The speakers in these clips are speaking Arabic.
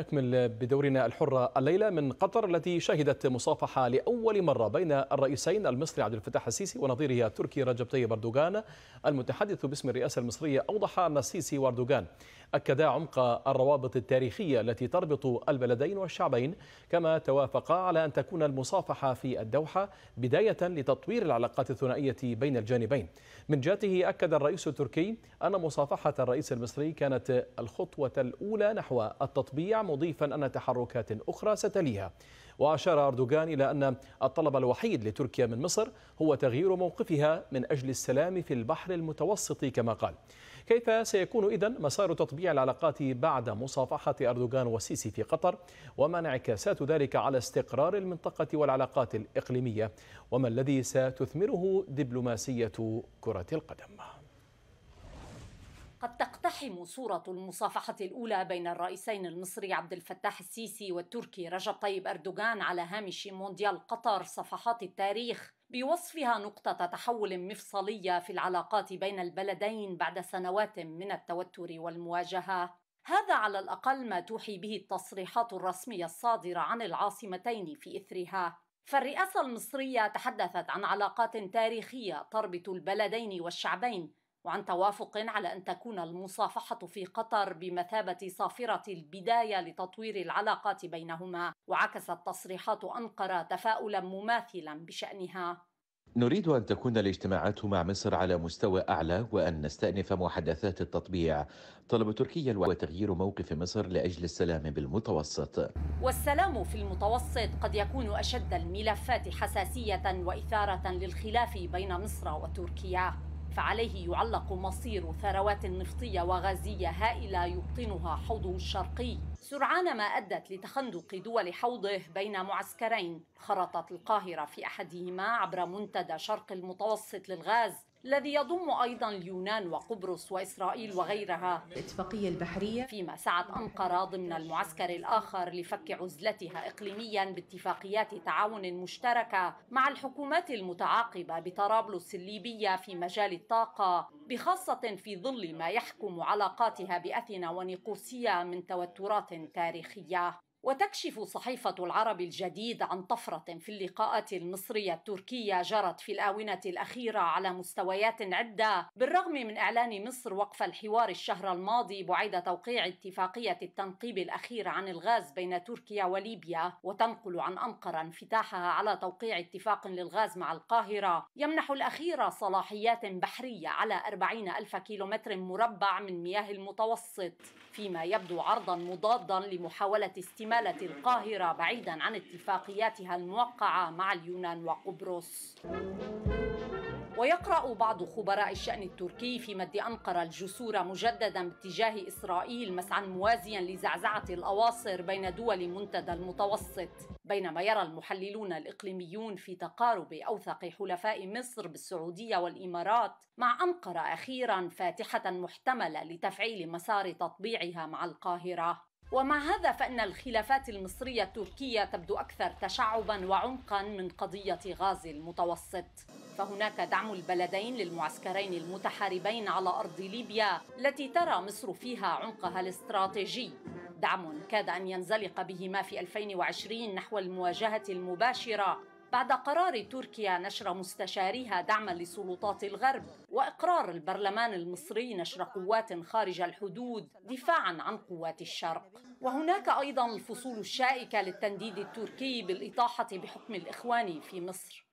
نكمل بدورنا الحرة الليلة من قطر التي شهدت مصافحة لأول مرة بين الرئيسين المصري عبد الفتاح السيسي ونظيره التركي رجب طيب أردوغان المتحدث باسم الرئاسة المصرية أوضح أن السيسي وأردوغان أكدا عمق الروابط التاريخية التي تربط البلدين والشعبين كما توافقا على أن تكون المصافحة في الدوحة بداية لتطوير العلاقات الثنائية بين الجانبين من جهته أكد الرئيس التركي أن مصافحة الرئيس المصري كانت الخطوة الأولى نحو التطبيع مضيفا أن تحركات أخرى ستليها وأشار أردوغان إلى أن الطلب الوحيد لتركيا من مصر هو تغيير موقفها من أجل السلام في البحر المتوسط كما قال كيف سيكون إذا مسار تطبيع العلاقات بعد مصافحة أردوغان والسيسي في قطر وما انعكاسات ذلك على استقرار المنطقة والعلاقات الإقليمية وما الذي ستثمره دبلوماسية كرة القدم قد تقتحم صورة المصافحة الأولى بين الرئيسين المصري عبد الفتاح السيسي والتركي رجب طيب أردوغان على هامش مونديال قطر صفحات التاريخ بوصفها نقطة تحول مفصلية في العلاقات بين البلدين بعد سنوات من التوتر والمواجهة هذا على الأقل ما توحي به التصريحات الرسمية الصادرة عن العاصمتين في إثرها فالرئاسة المصرية تحدثت عن علاقات تاريخية تربط البلدين والشعبين وعن توافق على ان تكون المصافحه في قطر بمثابه صافره البدايه لتطوير العلاقات بينهما وعكست تصريحات انقره تفاؤلا مماثلا بشانها نريد أن تكون الاجتماعات مع مصر على مستوى أعلى وأن نستأنف محادثات التطبيع طلب تركيا وتغيير موقف مصر لأجل السلام بالمتوسط والسلام في المتوسط قد يكون أشد الملفات حساسية وإثارة للخلاف بين مصر وتركيا فعليه يعلق مصير ثروات نفطية وغازية هائلة يبطنها حوضه الشرقي سرعان ما أدت لتخندق دول حوضه بين معسكرين خرطت القاهرة في أحدهما عبر منتدى شرق المتوسط للغاز الذي يضم أيضا اليونان وقبرص وإسرائيل وغيرها الاتفاقية البحرية فيما سعت أنقرة ضمن المعسكر الآخر لفك عزلتها إقليميا باتفاقيات تعاون مشتركة مع الحكومات المتعاقبة بطرابلس الليبية في مجال الطاقة بخاصة في ظل ما يحكم علاقاتها بأثينا ونيقوسيا من توترات تاريخية وتكشف صحيفة العرب الجديد عن طفرة في اللقاءات المصرية التركية جرت في الآونة الأخيرة على مستويات عدة بالرغم من إعلان مصر وقف الحوار الشهر الماضي بعيد توقيع اتفاقية التنقيب الأخير عن الغاز بين تركيا وليبيا وتنقل عن أنقرة انفتاحها على توقيع اتفاق للغاز مع القاهرة يمنح الأخير صلاحيات بحرية على 40 ألف كيلومتر مربع من مياه المتوسط فيما يبدو عرضا مضادا لمحاولة استماع أجملت القاهرة بعيدا عن اتفاقياتها الموقعة مع اليونان وقبرص ويقرأ بعض خبراء الشأن التركي في مد أنقرة الجسور مجددا باتجاه إسرائيل مسعى موازيا لزعزعة الأواصر بين دول منتدى المتوسط بينما يرى المحللون الإقليميون في تقارب أوثق حلفاء مصر بالسعودية والإمارات مع أنقرة أخيرا فاتحة محتملة لتفعيل مسار تطبيعها مع القاهرة ومع هذا فإن الخلافات المصرية التركية تبدو أكثر تشعبا وعمقا من قضية غاز المتوسط فهناك دعم البلدين للمعسكرين المتحاربين على أرض ليبيا التي ترى مصر فيها عمقها الاستراتيجي دعم كاد أن ينزلق بهما في 2020 نحو المواجهة المباشرة بعد قرار تركيا نشر مستشاريها دعما لسلطات الغرب واقرار البرلمان المصري نشر قوات خارج الحدود دفاعا عن قوات الشرق وهناك ايضا الفصول الشائكه للتنديد التركي بالاطاحه بحكم الاخوان في مصر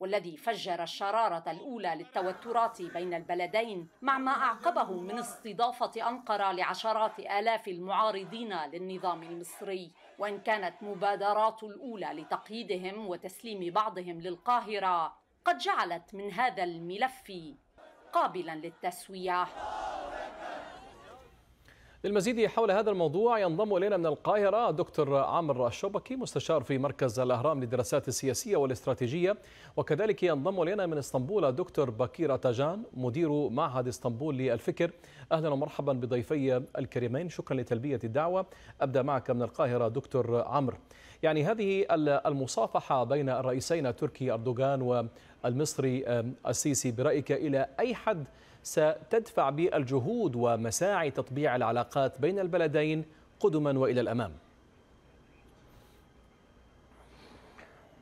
والذي فجر الشرارة الأولى للتوترات بين البلدين مع ما أعقبه من استضافة أنقرة لعشرات آلاف المعارضين للنظام المصري وان كانت مبادرات الاولى لتقييدهم وتسليم بعضهم للقاهره قد جعلت من هذا الملف قابلا للتسويه للمزيد حول هذا الموضوع ينضم إلينا من القاهرة دكتور عامر الشوبكي مستشار في مركز الأهرام للدراسات السياسية والاستراتيجية وكذلك ينضم إلينا من اسطنبول دكتور بكير تاجان مدير معهد اسطنبول للفكر أهلا ومرحبا بضيفي الكريمين شكرا لتلبية الدعوة أبدأ معك من القاهرة دكتور عمرو يعني هذه المصافحة بين الرئيسين التركي أردوغان والمصري السيسي برأيك إلى أي حد ستدفع بالجهود ومساعي تطبيع العلاقات بين البلدين قدما والى الامام.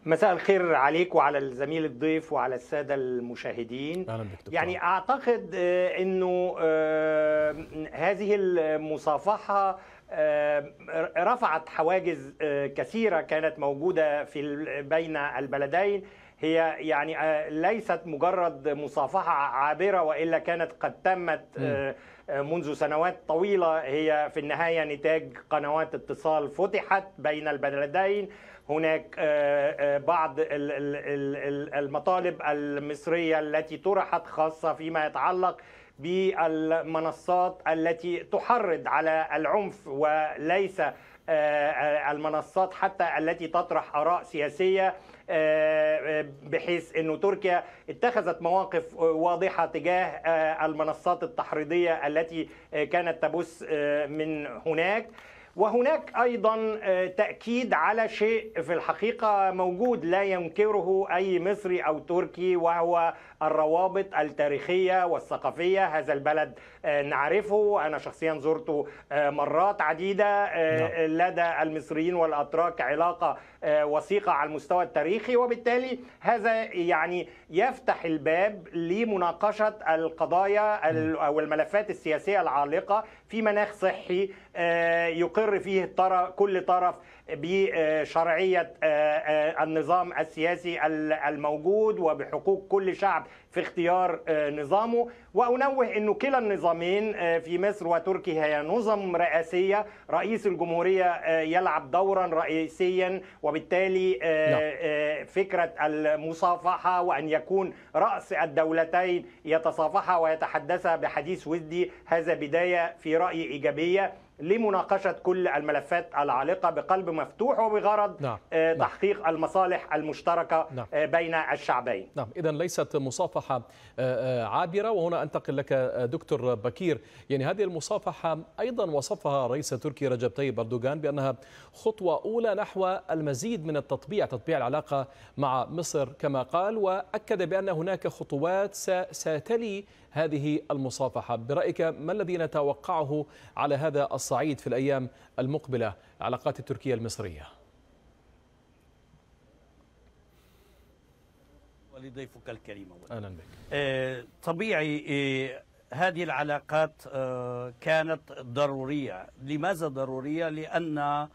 مساء الخير عليك وعلى الزميل الضيف وعلى الساده المشاهدين يعني اعتقد آه، انه آه، هذه المصافحه آه، رفعت حواجز كثيره كانت موجوده في بين البلدين هي يعني آه، ليست مجرد مصافحة عابرة وإلا كانت قد تمت آه، آه، منذ سنوات طويلة هي في النهاية نتاج قنوات اتصال فتحت بين البلدين هناك بعض المطالب المصرية التي طرحت خاصة فيما يتعلق بالمنصات التي تحرض على العنف وليس المنصات حتى التي تطرح آراء سياسية آه، آه، بحيث انه تركيا اتخذت مواقف واضحه تجاه آه، المنصات التحريضيه التي كانت تبث من هناك وهناك ايضا تاكيد على شيء في الحقيقه موجود لا ينكره اي مصري او تركي وهو الروابط التاريخيه والثقافيه هذا البلد نعرفه انا شخصيا زرته مرات عديده نعم. لدى المصريين والاتراك علاقه آه، وثيقه على المستوى التاريخي وبالتالي هذا يعني يفتح الباب لمناقشه القضايا او الملفات السياسيه العالقه في مناخ صحي آه، يقر فيه كل طرف بشرعية آه، آه، النظام السياسي الموجود وبحقوق كل شعب في اختيار آه، نظامه وأنوه أن كلا النظامين في مصر وتركيا هي نظم رئاسية رئيس الجمهورية يلعب دورا رئيسيا وبالتالي نعم. فكرة المصافحة وأن يكون رأس الدولتين يتصافحا ويتحدثا بحديث ودي هذا بداية في رأي إيجابية لمناقشه كل الملفات العالقه بقلب مفتوح وبغرض نعم. آه، نعم. تحقيق نعم. المصالح المشتركه آه، نعم. بين الشعبين. نعم، اذا ليست مصافحه آه، عابره وهنا انتقل لك دكتور بكير، يعني هذه المصافحه ايضا وصفها رئيس تركي رجب طيب اردوغان بانها خطوه اولى نحو المزيد من التطبيع، تطبيع العلاقه مع مصر كما قال واكد بان هناك خطوات ستلي هذه المصافحة برأيك ما الذي نتوقعه على هذا الصعيد في الأيام المقبلة علاقات التركية المصرية ولضيفك الكريم أهلا بك آه، طبيعي آه، هذه العلاقات آه، كانت ضرورية لماذا ضرورية؟ لأن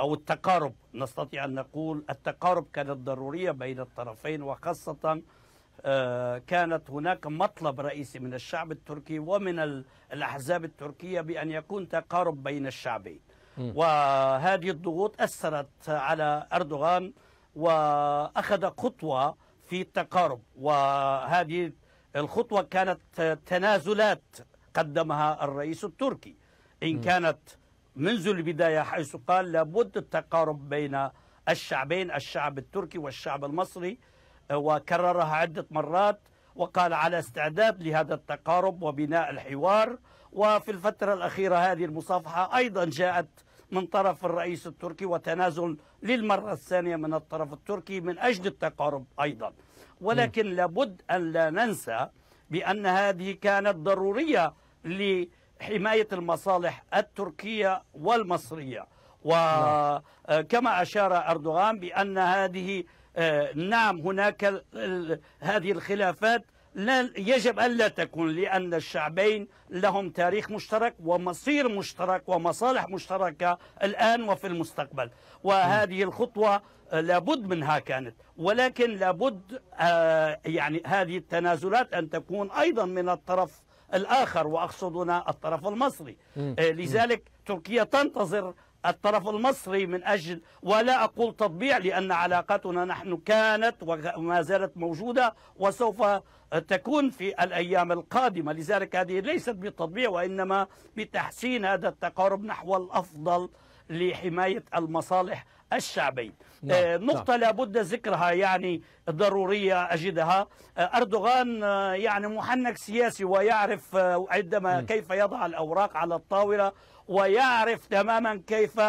أو التقارب نستطيع أن نقول التقارب كانت ضرورية بين الطرفين وخاصة آه، كانت هناك مطلب رئيسي من الشعب التركي ومن الأحزاب التركية بأن يكون تقارب بين الشعبين وهذه الضغوط أثرت على أردوغان وأخذ خطوة في التقارب وهذه الخطوة كانت تنازلات قدمها الرئيس التركي إن كانت منذ البداية حيث قال لابد التقارب بين الشعبين الشعب التركي والشعب المصري وكررها عدة مرات وقال على استعداد لهذا التقارب وبناء الحوار وفي الفترة الأخيرة هذه المصافحة أيضا جاءت من طرف الرئيس التركي وتنازل للمرة الثانية من الطرف التركي من أجل التقارب أيضا ولكن لابد أن لا ننسى بأن هذه كانت ضرورية لحماية المصالح التركية والمصرية وكما نعم. أشار أردوغان بأن هذه آه، نعم هناك هذه الخلافات لا يجب ألا تكون لأن الشعبين لهم تاريخ مشترك ومصير مشترك ومصالح مشتركة الآن وفي المستقبل وهذه الخطوة آه، لابد منها كانت ولكن لابد آه، يعني هذه التنازلات أن تكون أيضا من الطرف الآخر وأقصد هنا الطرف المصري لذلك تركيا تنتظر الطرف المصري من أجل ولا أقول تطبيع لأن علاقتنا نحن كانت وما زالت موجودة وسوف تكون في الأيام القادمة لذلك هذه ليست بالتطبيع وإنما بتحسين هذا التقارب نحو الأفضل لحماية المصالح الشعبي نعم. آه، نعم. نقطة نعم. لابد ذكرها يعني ضرورية أجدها آه، أردوغان آه، يعني محنك سياسي ويعرف عندما كيف يضع الأوراق على الطاولة ويعرف تماما كيف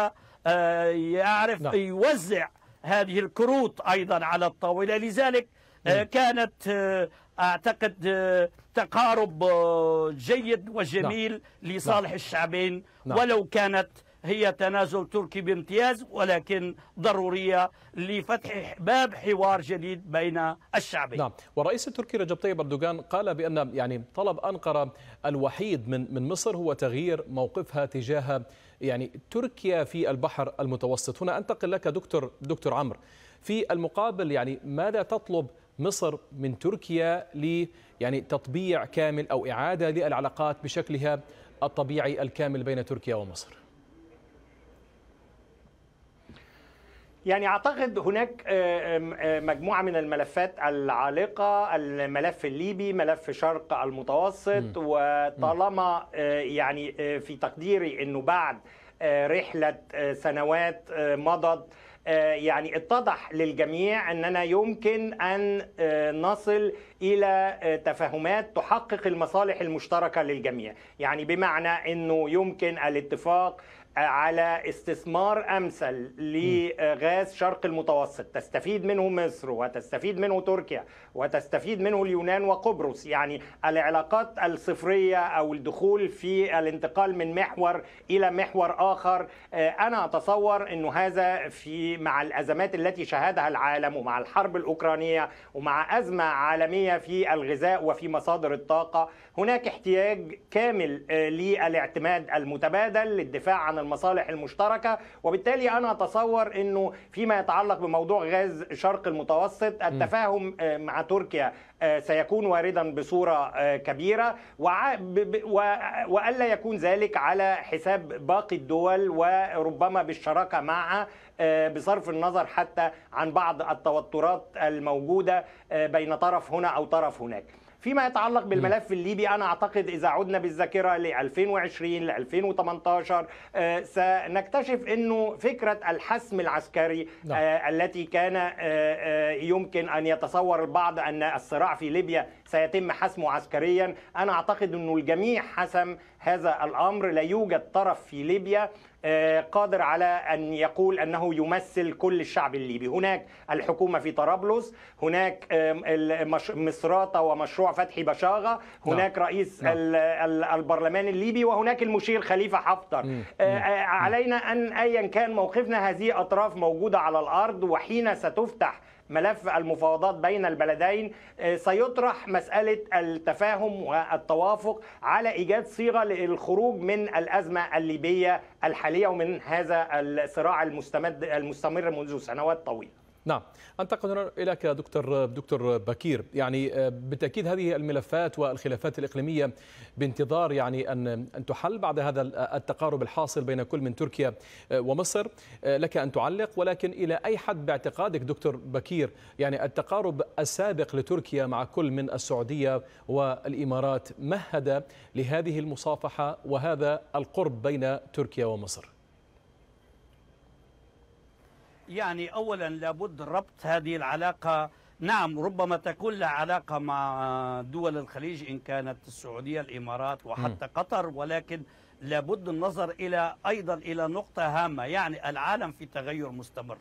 يعرف نعم. يوزع هذه الكروت أيضا على الطاولة لذلك كانت أعتقد تقارب جيد وجميل نعم. لصالح نعم. الشعبين نعم. ولو كانت هي تنازل تركي بامتياز ولكن ضرورية لفتح باب حوار جديد بين الشعبين نعم والرئيس التركي رجب طيب أردوغان قال بأن يعني طلب أنقرة الوحيد من من مصر هو تغيير موقفها تجاه يعني تركيا في البحر المتوسط هنا أنتقل لك دكتور دكتور عمرو في المقابل يعني ماذا تطلب مصر من تركيا ل يعني تطبيع كامل او اعاده للعلاقات بشكلها الطبيعي الكامل بين تركيا ومصر يعني اعتقد هناك آه، آه، مجموعه من الملفات العالقه الملف الليبي ملف شرق المتوسط وطالما آه، يعني في تقديري انه بعد رحله سنوات مضت يعني اتضح للجميع اننا يمكن ان نصل الى تفاهمات تحقق المصالح المشتركه للجميع يعني بمعنى انه يمكن الاتفاق على استثمار امثل لغاز شرق المتوسط تستفيد منه مصر وتستفيد منه تركيا وتستفيد منه اليونان وقبرص يعني العلاقات الصفريه او الدخول في الانتقال من محور الى محور اخر آه، انا اتصور انه هذا في مع الازمات التي شهدها العالم ومع الحرب الاوكرانيه ومع ازمه عالميه في الغذاء وفي مصادر الطاقه هناك احتياج كامل آه، للاعتماد المتبادل للدفاع عن المصالح المشتركه وبالتالي انا اتصور انه فيما يتعلق بموضوع غاز شرق المتوسط التفاهم آه، مع تركيا آه، سيكون واردا بصوره آه، كبيره والا يكون ذلك على حساب باقي الدول وربما بالشراكه معها بصرف النظر حتى عن بعض التوترات الموجوده بين طرف هنا او طرف هناك فيما يتعلق بالملف الليبي انا اعتقد اذا عدنا بالذاكره ل 2020 ل 2018 آه، سنكتشف انه فكره الحسم العسكري لا. نعم. آه، التي كان آه، يمكن ان يتصور البعض ان الصراع في ليبيا سيتم حسمه عسكريا انا اعتقد انه الجميع حسم هذا الامر لا يوجد طرف في ليبيا قادر على أن يقول أنه يمثل كل الشعب الليبي هناك الحكومة في طرابلس هناك مصراتة ومشروع فتحي بشاغة نعم. هناك رئيس نعم. البرلمان الليبي وهناك المشير خليفة حفتر آه، آه، علينا أن أيا كان موقفنا هذه أطراف موجودة على الأرض وحين ستفتح ملف المفاوضات بين البلدين آه، سيطرح مسألة التفاهم والتوافق على إيجاد صيغة للخروج من الأزمة الليبية الحالية ومن هذا الصراع المستمر منذ سنوات طويلة نعم انتقل اليك دكتور دكتور بكير يعني آه، بالتاكيد هذه الملفات والخلافات الاقليميه بانتظار يعني ان ان تحل بعد هذا التقارب الحاصل بين كل من تركيا آه، ومصر آه، لك ان تعلق ولكن الى اي حد باعتقادك دكتور بكير يعني التقارب السابق لتركيا مع كل من السعوديه والامارات مهد لهذه المصافحه وهذا القرب بين تركيا ومصر يعني أولا لابد ربط هذه العلاقة نعم ربما تكون لها علاقة مع دول الخليج إن كانت السعودية الإمارات وحتى م. قطر ولكن لابد النظر إلى أيضا إلى نقطة هامة يعني العالم في تغير مستمر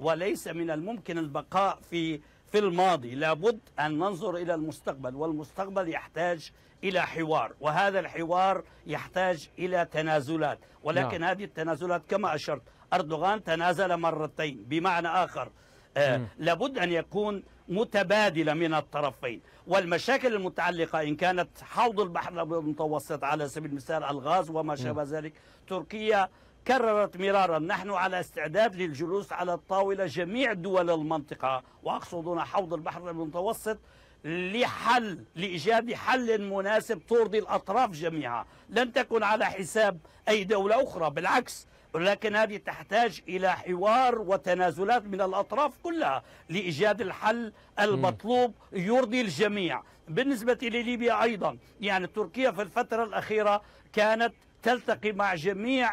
وليس من الممكن البقاء في في الماضي لابد أن ننظر إلى المستقبل والمستقبل يحتاج إلى حوار وهذا الحوار يحتاج إلى تنازلات ولكن لا. نعم. هذه التنازلات كما أشرت أردوغان تنازل مرتين بمعنى آخر آه لابد أن يكون متبادلة من الطرفين والمشاكل المتعلقة إن كانت حوض البحر الأبيض المتوسط على سبيل المثال الغاز وما شابه ذلك تركيا كررت مرارا نحن على استعداد للجلوس على الطاولة جميع دول المنطقة وأقصد هنا حوض البحر المتوسط لحل لإيجاد حل مناسب ترضي الأطراف جميعا لن تكن على حساب أي دولة أخرى بالعكس ولكن هذه تحتاج إلى حوار وتنازلات من الأطراف كلها لإيجاد الحل المطلوب يرضي الجميع بالنسبة لليبيا أيضا يعني تركيا في الفترة الأخيرة كانت تلتقي مع جميع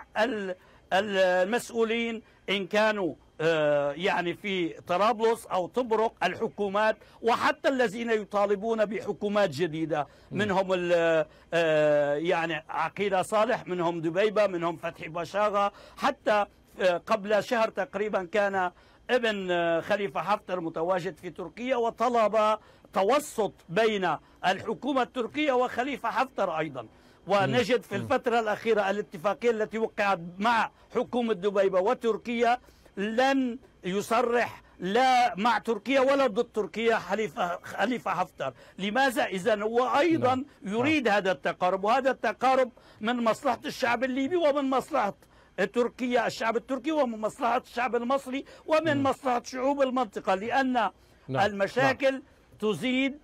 المسؤولين إن كانوا آه، يعني في طرابلس أو طبرق الحكومات وحتى الذين يطالبون بحكومات جديدة منهم آه، يعني عقيدة صالح منهم دبيبة منهم فتحي بشاغة حتى آه، قبل شهر تقريبا كان ابن خليفة حفتر متواجد في تركيا وطلب توسط بين الحكومة التركية وخليفة حفتر أيضا ونجد في الفترة الأخيرة الاتفاقية التي وقعت مع حكومة دبيبة وتركيا لن يصرح لا مع تركيا ولا ضد تركيا حليفة خليفة حفتر لماذا إذا هو أيضا نعم. نعم. يريد هذا التقارب وهذا التقارب من مصلحة الشعب الليبي ومن مصلحة تركيا الشعب التركي ومن مصلحة الشعب المصري ومن مصلحة شعوب المنطقة لأن نعم. المشاكل تزيد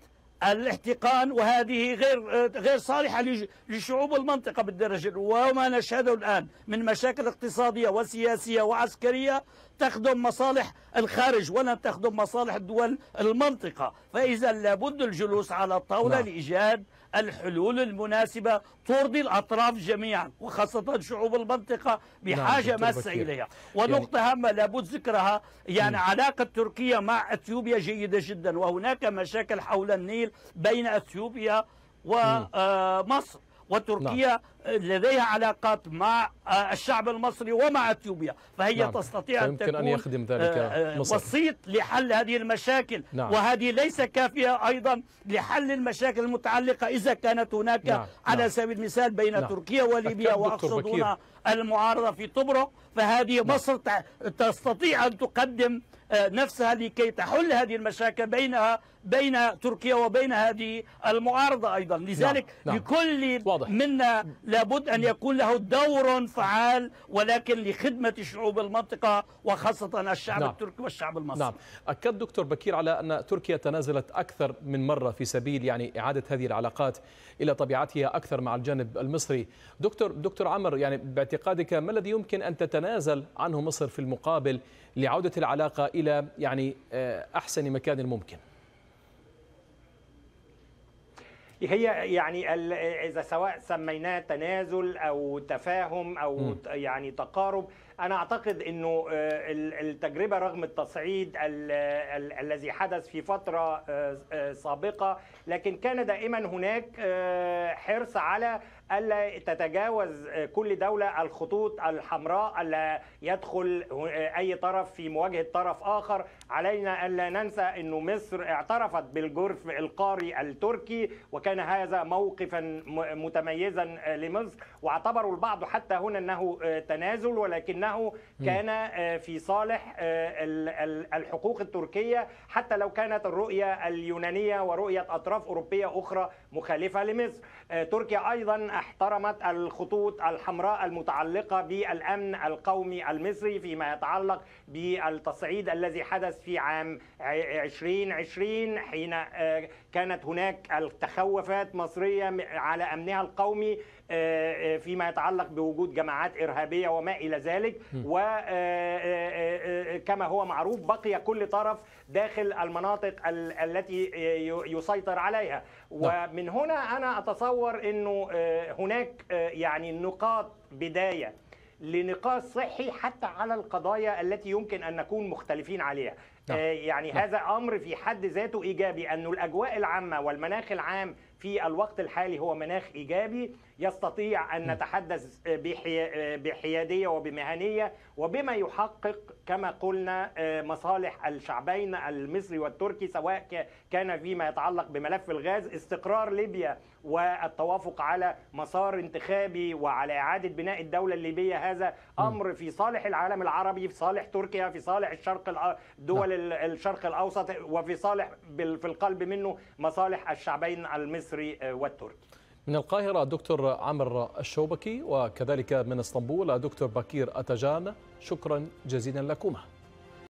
الاحتقان وهذه غير غير صالحة لشعوب المنطقة بالدرجة الأولى وما نشهده الآن من مشاكل اقتصادية وسياسية وعسكرية تخدم مصالح الخارج ولا تخدم مصالح دول المنطقة فإذا لابد الجلوس على الطاولة لا. نعم. لإيجاد الحلول المناسبة ترضي الأطراف جميعا وخاصة شعوب المنطقة بحاجة نعم، ماسة إليها يعني ونقطة يعني هامة لابد ذكرها يعني مم. علاقة تركيا مع أثيوبيا جيدة جدا وهناك مشاكل حول النيل بين أثيوبيا ومصر وتركيا نعم. لديها علاقات مع الشعب المصري ومع اثيوبيا فهي نعم. تستطيع ان تكون أن يخدم ذلك آه، آه، مصر. وسيط لحل هذه المشاكل نعم. وهذه ليس كافيه ايضا لحل المشاكل المتعلقه اذا كانت هناك نعم. نعم. على سبيل المثال بين نعم. تركيا وليبيا واقصد هنا المعارضه في طبرق فهذه نعم. مصر تستطيع ان تقدم آه، نفسها لكي تحل هذه المشاكل بينها بين تركيا وبين هذه المعارضة أيضا نعم، لذلك نعم. نعم. لكل واضح. منا لابد أن يكون له دور فعال ولكن لخدمة شعوب المنطقة وخاصة الشعب نعم. التركي والشعب المصري نعم أكد دكتور بكير على أن تركيا تنازلت أكثر من مرة في سبيل يعني إعادة هذه العلاقات إلى طبيعتها أكثر مع الجانب المصري دكتور دكتور عمر يعني باعتقادك ما الذي يمكن أن تتنازل عنه مصر في المقابل لعودة العلاقة إلى يعني آه، أحسن مكان ممكن هي يعني اذا سواء سميناه تنازل او تفاهم او م. يعني تقارب انا اعتقد انه آه، التجربه رغم التصعيد الذي حدث في فتره آه، آه، سابقه لكن كان دائما هناك حرص على الا تتجاوز كل دوله الخطوط الحمراء الا يدخل اي طرف في مواجهه طرف اخر علينا الا ننسى انه مصر اعترفت بالجرف القاري التركي وكان هذا موقفا متميزا لمصر واعتبروا البعض حتى هنا انه تنازل ولكنه معه كان آه، في صالح آه، الحقوق التركية حتى لو كانت الرؤية اليونانية ورؤية أطراف أوروبية أخرى مخالفة لمصر آه، تركيا أيضا احترمت الخطوط الحمراء المتعلقة بالأمن القومي المصري فيما يتعلق بالتصعيد الذي حدث في عام 2020 حين آه، كانت هناك التخوفات مصرية على أمنها القومي آه، فيما يتعلق بوجود جماعات إرهابية وما إلى ذلك وكما هو معروف بقي كل طرف داخل المناطق التي يسيطر عليها نعم. ومن من هنا انا اتصور انه آه، هناك آه، يعني نقاط بدايه لنقاش صحي حتى على القضايا التي يمكن ان نكون مختلفين عليها نعم. آه، يعني نعم. هذا امر في حد ذاته ايجابي ان الاجواء العامه والمناخ العام في الوقت الحالي هو مناخ ايجابي يستطيع ان نتحدث آه، آه، بحياديه وبمهنيه وبما يحقق كما قلنا آه، مصالح الشعبين المصري والتركي سواء كان فيما يتعلق بملف الغاز استقرار ليبيا والتوافق على مسار انتخابي وعلى اعاده بناء الدوله الليبيه هذا امر في صالح العالم العربي في صالح تركيا في صالح الشرق دول نعم. الشرق الاوسط وفي صالح في القلب منه مصالح الشعبين المصري المصري والتركي من القاهرة دكتور عمر الشوبكي وكذلك من اسطنبول دكتور بكير أتجان شكرا جزيلا لكما